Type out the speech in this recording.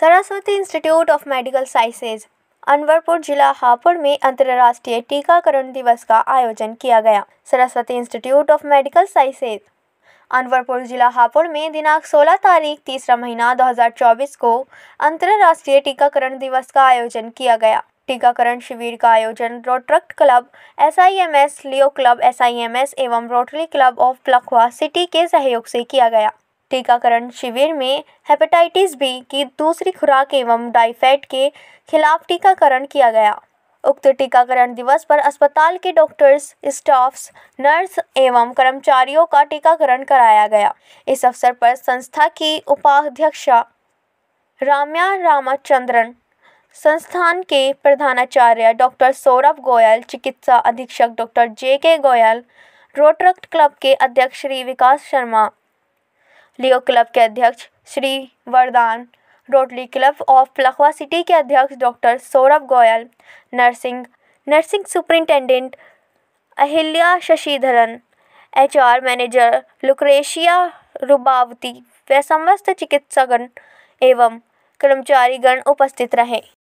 Saraswati institute of medical sciences Anwarpur जिला हापुड़ में अंतर्राष्ट्रीय टीकाकरण दिवस का आयोजन किया गया Saraswati institute of medical sciences Anwarpur जिला हापुड़ में दिनांक 16 तारीख तीसरा महीना 2024 को अंतर्राष्ट्रीय टीकाकरण दिवस का आयोजन किया गया टीकाकरण शिविर का आयोजन Rotaract club S I M S Leo club S I M S एवं Rotary club of Lakhwa city के सहयोग से किया गया टीकाकरण शिविर में हेपेटाइटिस बी की दूसरी खुराक एवं डाइफेट के खिलाफ टीकाकरण किया गया उक्त टीकाकरण दिवस पर अस्पताल के डॉक्टर्स स्टाफ्स नर्स एवं कर्मचारियों का टीकाकरण कराया गया इस अवसर पर संस्था की उपाध्यक्षा राम्या रामाचंद्रन संस्थान के प्रधानाचार्य डॉक्टर सौरभ गोयल चिकित्सा अधीक्षक डॉक्टर जे के गोयल रोटरक्ट क्लब के अध्यक्ष श्री विकास शर्मा लियो क्लब के अध्यक्ष Shri Vardan Rotary club of Lakhwa city के अध्यक्ष doctor Saurabh Goyal nursing nursing superintendent Ahilya Shashidharan HR manager Lucretia Rubavati व समस्त चिकित्सकगण एवं कर्मचारीगण उपस्थित रहे